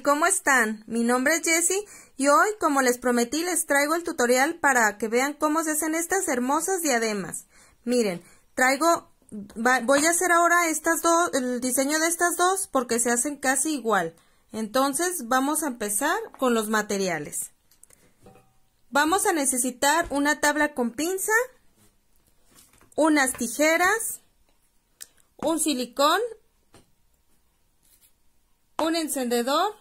¿Cómo están? Mi nombre es Jessie y hoy, como les prometí, les traigo el tutorial para que vean cómo se hacen estas hermosas diademas. Miren, traigo, voy a hacer ahora estas dos, el diseño de estas dos porque se hacen casi igual. Entonces vamos a empezar con los materiales. Vamos a necesitar una tabla con pinza, unas tijeras, un silicón, un encendedor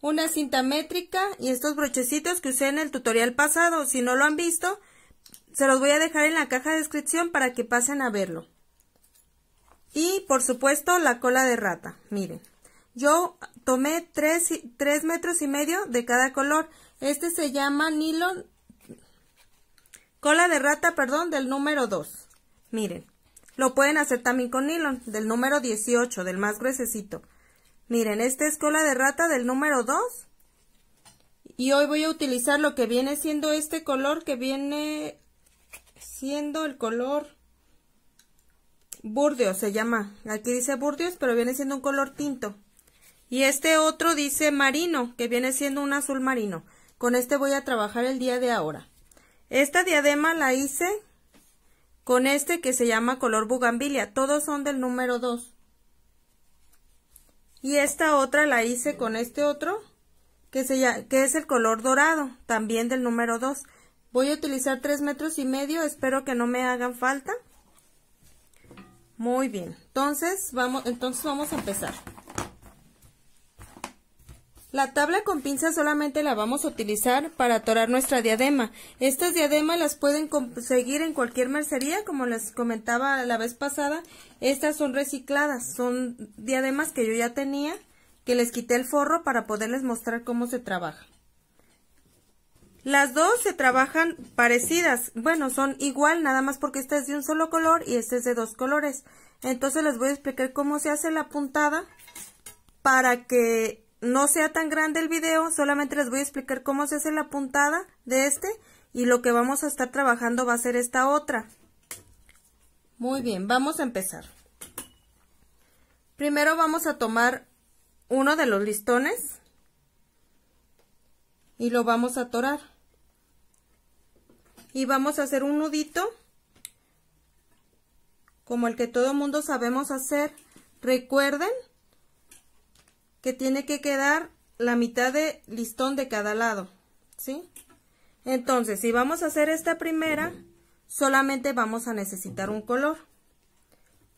una cinta métrica y estos brochecitos que usé en el tutorial pasado. Si no lo han visto, se los voy a dejar en la caja de descripción para que pasen a verlo. Y, por supuesto, la cola de rata. Miren, yo tomé 3, metros y medio de cada color. Este se llama nylon, cola de rata, perdón, del número 2. Miren, lo pueden hacer también con nylon, del número 18, del más gruesecito. Miren, esta es cola de rata del número 2. Y hoy voy a utilizar lo que viene siendo este color que viene siendo el color burdeos se llama. Aquí dice burdeos, pero viene siendo un color tinto. Y este otro dice marino, que viene siendo un azul marino. Con este voy a trabajar el día de ahora. Esta diadema la hice con este que se llama color bugambilia. Todos son del número 2. Y esta otra la hice con este otro, que, se que es el color dorado, también del número 2. Voy a utilizar tres metros y medio, espero que no me hagan falta. Muy bien, entonces vamos, entonces vamos a empezar. La tabla con pinzas solamente la vamos a utilizar para atorar nuestra diadema. Estas diademas las pueden conseguir en cualquier mercería, como les comentaba la vez pasada. Estas son recicladas, son diademas que yo ya tenía, que les quité el forro para poderles mostrar cómo se trabaja. Las dos se trabajan parecidas, bueno, son igual, nada más porque esta es de un solo color y esta es de dos colores. Entonces les voy a explicar cómo se hace la puntada para que no sea tan grande el video, solamente les voy a explicar cómo se hace la puntada de este y lo que vamos a estar trabajando va a ser esta otra. Muy bien, vamos a empezar. Primero vamos a tomar uno de los listones y lo vamos a atorar. Y vamos a hacer un nudito como el que todo mundo sabemos hacer. Recuerden que tiene que quedar la mitad de listón de cada lado, ¿sí? Entonces, si vamos a hacer esta primera, solamente vamos a necesitar un color.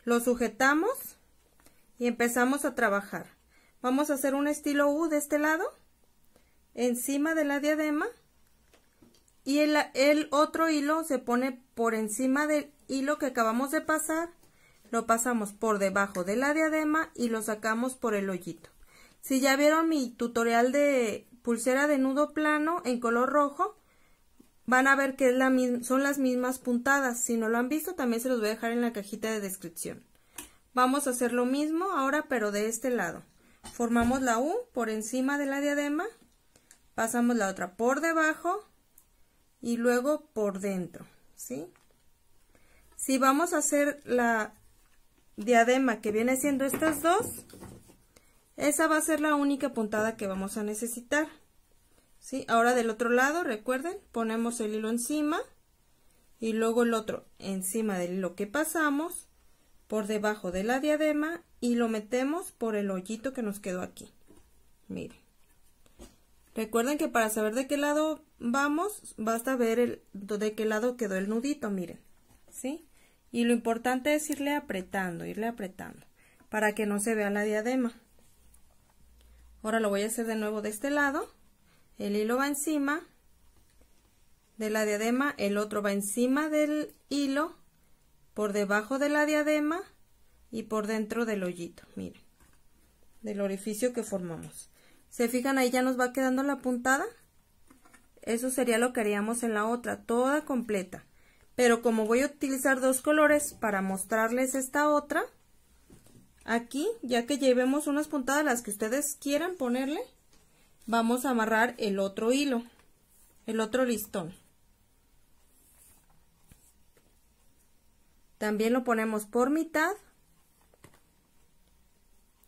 Lo sujetamos y empezamos a trabajar. Vamos a hacer un estilo U de este lado, encima de la diadema, y el, el otro hilo se pone por encima del hilo que acabamos de pasar, lo pasamos por debajo de la diadema y lo sacamos por el hoyito. Si ya vieron mi tutorial de pulsera de nudo plano en color rojo, van a ver que son las mismas puntadas. Si no lo han visto, también se los voy a dejar en la cajita de descripción. Vamos a hacer lo mismo ahora, pero de este lado. Formamos la U por encima de la diadema, pasamos la otra por debajo y luego por dentro, ¿sí? Si vamos a hacer la diadema que viene siendo estas dos, esa va a ser la única puntada que vamos a necesitar. ¿Sí? Ahora del otro lado, recuerden, ponemos el hilo encima y luego el otro encima del hilo que pasamos, por debajo de la diadema y lo metemos por el hoyito que nos quedó aquí. Miren. Recuerden que para saber de qué lado vamos, basta ver el, de qué lado quedó el nudito, miren. ¿Sí? Y lo importante es irle apretando, irle apretando, para que no se vea la diadema ahora lo voy a hacer de nuevo de este lado el hilo va encima de la diadema el otro va encima del hilo por debajo de la diadema y por dentro del hoyito miren del orificio que formamos se fijan ahí ya nos va quedando la puntada eso sería lo que haríamos en la otra toda completa pero como voy a utilizar dos colores para mostrarles esta otra aquí, ya que llevemos unas puntadas las que ustedes quieran ponerle, vamos a amarrar el otro hilo, el otro listón. También lo ponemos por mitad.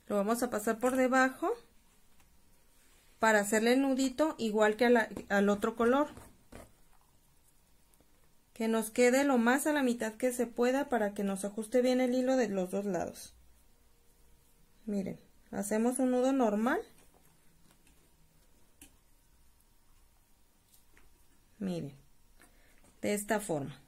Lo vamos a pasar por debajo para hacerle el nudito igual que al otro color. Que nos quede lo más a la mitad que se pueda para que nos ajuste bien el hilo de los dos lados miren hacemos un nudo normal miren de esta forma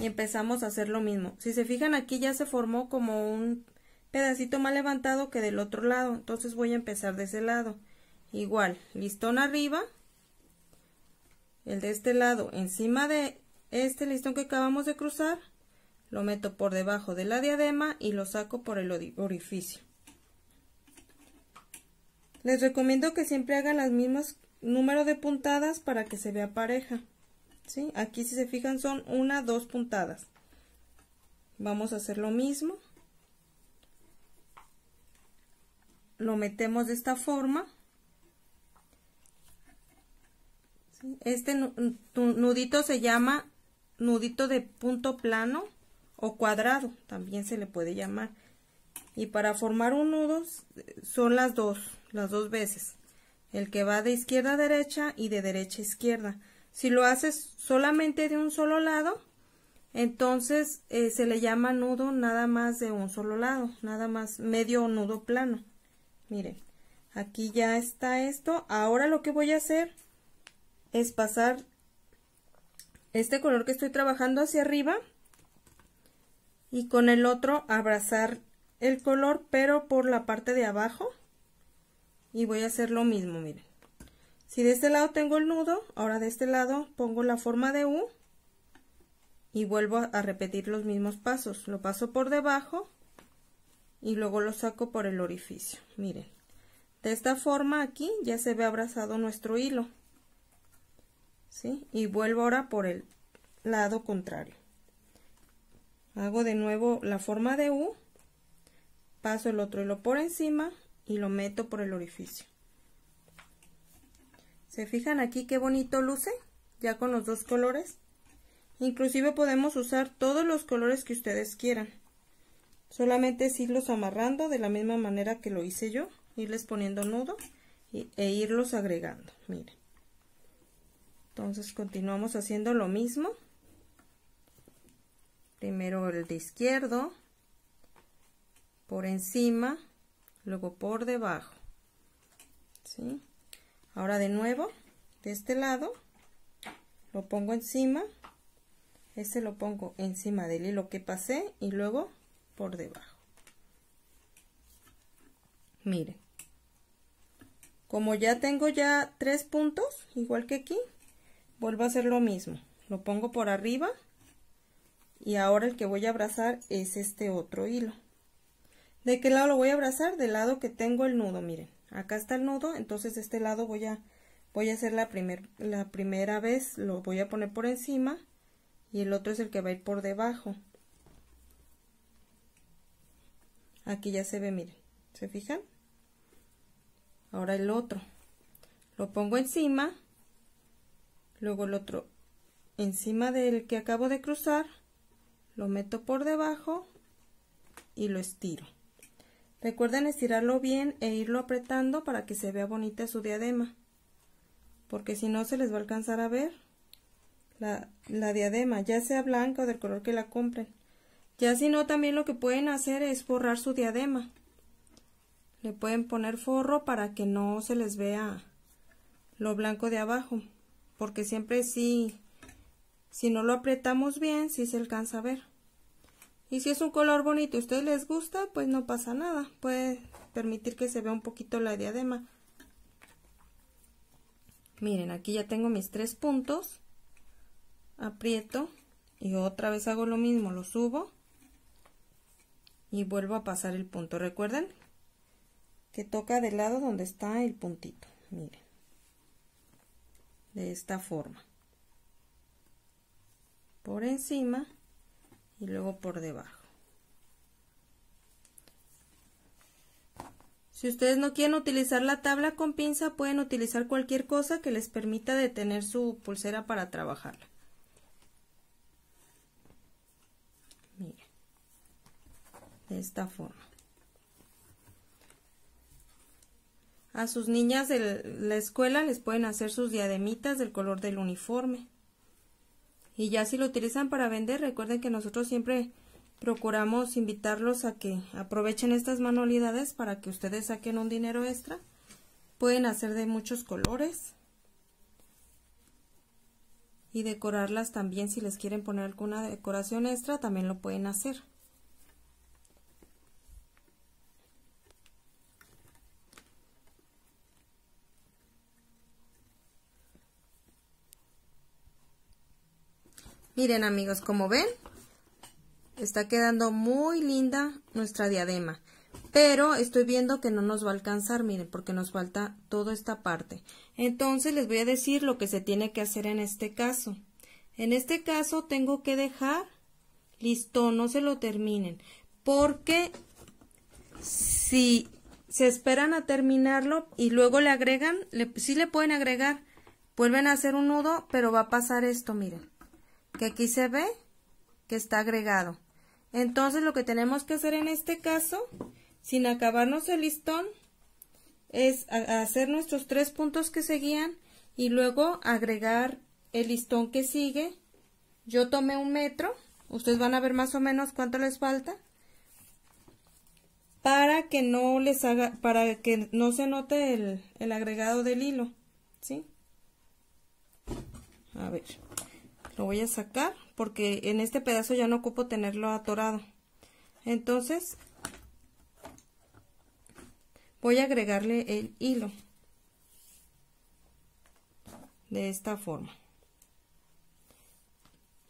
y empezamos a hacer lo mismo si se fijan aquí ya se formó como un pedacito más levantado que del otro lado entonces voy a empezar de ese lado igual listón arriba el de este lado encima de este listón que acabamos de cruzar lo meto por debajo de la diadema y lo saco por el orificio les recomiendo que siempre hagan las mismas número de puntadas para que se vea pareja. ¿sí? Aquí si se fijan son una, dos puntadas. Vamos a hacer lo mismo. Lo metemos de esta forma. Este nudito se llama nudito de punto plano o cuadrado, también se le puede llamar y para formar un nudo son las dos, las dos veces, el que va de izquierda a derecha y de derecha a izquierda. Si lo haces solamente de un solo lado, entonces eh, se le llama nudo nada más de un solo lado, nada más medio nudo plano. Miren, aquí ya está esto. Ahora lo que voy a hacer es pasar este color que estoy trabajando hacia arriba y con el otro abrazar el color pero por la parte de abajo y voy a hacer lo mismo miren si de este lado tengo el nudo ahora de este lado pongo la forma de U y vuelvo a repetir los mismos pasos lo paso por debajo y luego lo saco por el orificio miren de esta forma aquí ya se ve abrazado nuestro hilo ¿sí? y vuelvo ahora por el lado contrario hago de nuevo la forma de U paso el otro lo por encima y lo meto por el orificio se fijan aquí qué bonito luce ya con los dos colores inclusive podemos usar todos los colores que ustedes quieran solamente es irlos amarrando de la misma manera que lo hice yo irles poniendo nudo e irlos agregando miren entonces continuamos haciendo lo mismo primero el de izquierdo por encima, luego por debajo. ¿sí? Ahora de nuevo, de este lado, lo pongo encima, este lo pongo encima del hilo que pasé y luego por debajo. Miren, como ya tengo ya tres puntos, igual que aquí, vuelvo a hacer lo mismo. Lo pongo por arriba y ahora el que voy a abrazar es este otro hilo. ¿De qué lado lo voy a abrazar? Del lado que tengo el nudo, miren. Acá está el nudo, entonces de este lado voy a, voy a hacer la, primer, la primera vez, lo voy a poner por encima y el otro es el que va a ir por debajo. Aquí ya se ve, miren, ¿se fijan? Ahora el otro. Lo pongo encima, luego el otro encima del que acabo de cruzar, lo meto por debajo y lo estiro. Recuerden estirarlo bien e irlo apretando para que se vea bonita su diadema. Porque si no se les va a alcanzar a ver la, diadema, ya sea blanca o del color que la compren. Ya si no, también lo que pueden hacer es forrar su diadema. Le pueden poner forro para que no se les vea lo blanco de abajo. Porque siempre sí, si no lo apretamos bien, sí se alcanza a ver. Y si es un color bonito y a ustedes les gusta, pues no pasa nada. Puede permitir que se vea un poquito la diadema. Miren, aquí ya tengo mis tres puntos. Aprieto y otra vez hago lo mismo, lo subo y vuelvo a pasar el punto. Recuerden que toca del lado donde está el puntito. Miren, de esta forma. Por encima y luego por debajo. Si ustedes no quieren utilizar la tabla con pinza, pueden utilizar cualquier cosa que les permita detener su pulsera para trabajarla. miren de esta forma. A sus niñas de la escuela les pueden hacer sus diademitas del color del uniforme. Y ya si lo utilizan para vender, recuerden que nosotros siempre procuramos invitarlos a que aprovechen estas manualidades para que ustedes saquen un dinero extra. Pueden hacer de muchos colores y decorarlas también si les quieren poner alguna decoración extra también lo pueden hacer. Miren amigos, como ven, está quedando muy linda nuestra diadema. Pero estoy viendo que no nos va a alcanzar, miren, porque nos falta toda esta parte. Entonces les voy a decir lo que se tiene que hacer en este caso. En este caso tengo que dejar listo, no se lo terminen. Porque si se esperan a terminarlo y luego le agregan, sí le pueden agregar, vuelven a hacer un nudo, pero va a pasar esto, miren que aquí se ve que está agregado. Entonces lo que tenemos que hacer en este caso, sin acabarnos el listón, es hacer nuestros tres puntos que seguían y luego agregar el listón que sigue. Yo tomé un metro, ustedes van a ver más o menos cuánto les falta para que no les haga, para que no se note el, el agregado del hilo, ¿sí? A ver lo voy a sacar porque en este pedazo ya no ocupo tenerlo atorado entonces voy a agregarle el hilo de esta forma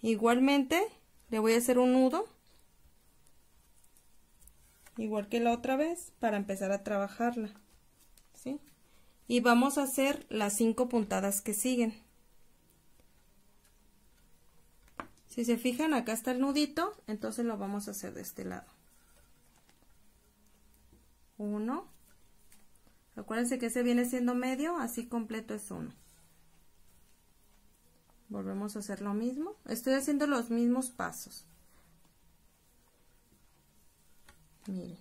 igualmente le voy a hacer un nudo igual que la otra vez para empezar a trabajarla ¿sí? y vamos a hacer las cinco puntadas que siguen Si se fijan, acá está el nudito, entonces lo vamos a hacer de este lado. Uno. Acuérdense que ese viene siendo medio, así completo es uno. Volvemos a hacer lo mismo. Estoy haciendo los mismos pasos. Miren.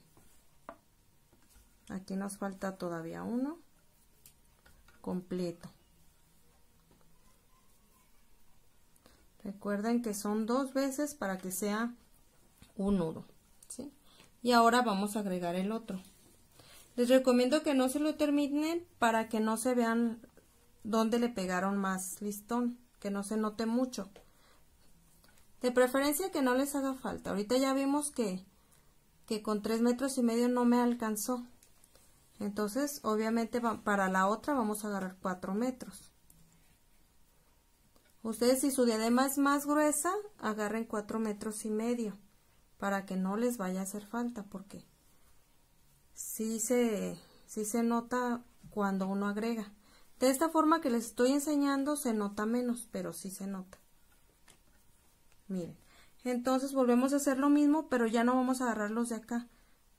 Aquí nos falta todavía uno completo. Recuerden que son dos veces para que sea un nudo. ¿sí? Y ahora vamos a agregar el otro. Les recomiendo que no se lo terminen para que no se vean dónde le pegaron más listón, que no se note mucho. De preferencia que no les haga falta. Ahorita ya vimos que, que con tres metros y medio no me alcanzó. Entonces, obviamente para la otra vamos a agarrar cuatro metros. Ustedes si su diadema es más gruesa, agarren 4 metros y medio para que no les vaya a hacer falta porque sí se, sí se nota cuando uno agrega. De esta forma que les estoy enseñando se nota menos, pero sí se nota. Miren, entonces volvemos a hacer lo mismo, pero ya no vamos a agarrar los de acá.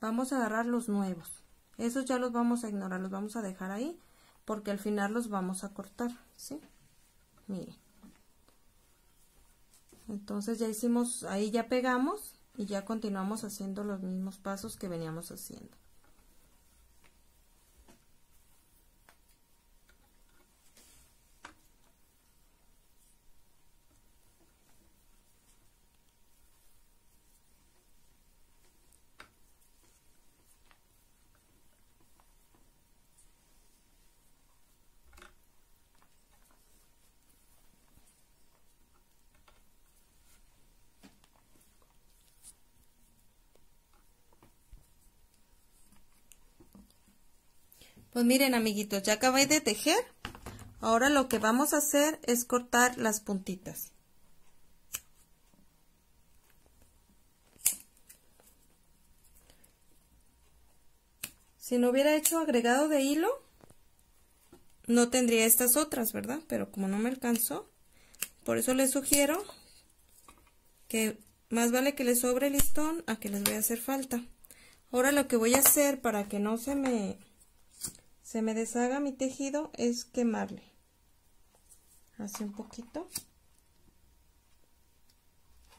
Vamos a agarrar los nuevos. Esos ya los vamos a ignorar, los vamos a dejar ahí porque al final los vamos a cortar, ¿sí? Miren entonces ya hicimos ahí ya pegamos y ya continuamos haciendo los mismos pasos que veníamos haciendo Pues miren amiguitos, ya acabé de tejer. Ahora lo que vamos a hacer es cortar las puntitas. Si no hubiera hecho agregado de hilo, no tendría estas otras, ¿verdad? Pero como no me alcanzó, por eso les sugiero que más vale que les sobre el listón a que les voy a hacer falta. Ahora lo que voy a hacer para que no se me se me deshaga mi tejido es quemarle. Así un poquito.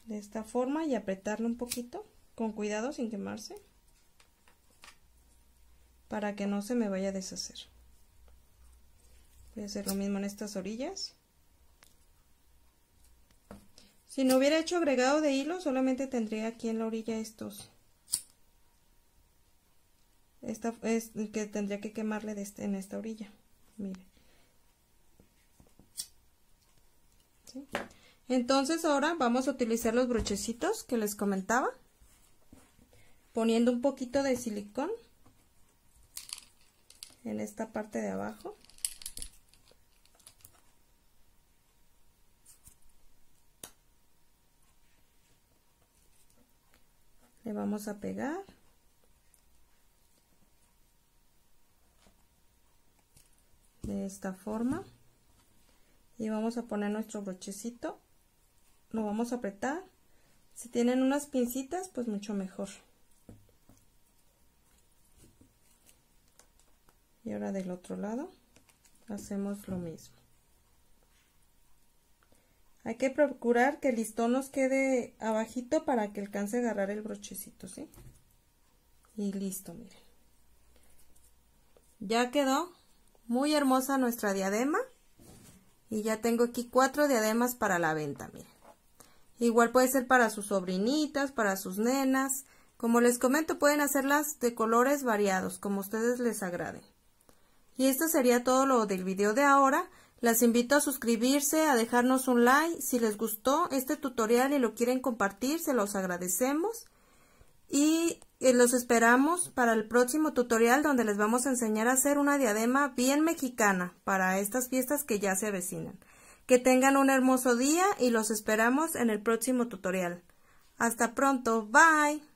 De esta forma y apretarlo un poquito, con cuidado sin quemarse, para que no se me vaya a deshacer. Voy a hacer lo mismo en estas orillas. Si no hubiera hecho agregado de hilo, solamente tendría aquí en la orilla estos esta es que tendría que quemarle este, en esta orilla miren entonces ahora vamos a utilizar los brochecitos que les comentaba poniendo un poquito de silicón en esta parte de abajo le vamos a pegar de esta forma y vamos a poner nuestro brochecito lo vamos a apretar si tienen unas pincitas pues mucho mejor y ahora del otro lado hacemos lo mismo hay que procurar que el listón nos quede abajito para que alcance a agarrar el brochecito sí y listo miren ya quedó muy hermosa nuestra diadema. Y ya tengo aquí cuatro diademas para la venta, miren. Igual puede ser para sus sobrinitas, para sus nenas. Como les comento, pueden hacerlas de colores variados, como ustedes les agrade Y esto sería todo lo del video de ahora. Las invito a suscribirse, a dejarnos un like. Si les gustó este tutorial y lo quieren compartir, se los agradecemos y eh, los esperamos para el próximo tutorial donde les vamos a enseñar a hacer una diadema bien mexicana para estas fiestas que ya se avecinan. Que tengan un hermoso día y los esperamos en el próximo tutorial. Hasta pronto, bye.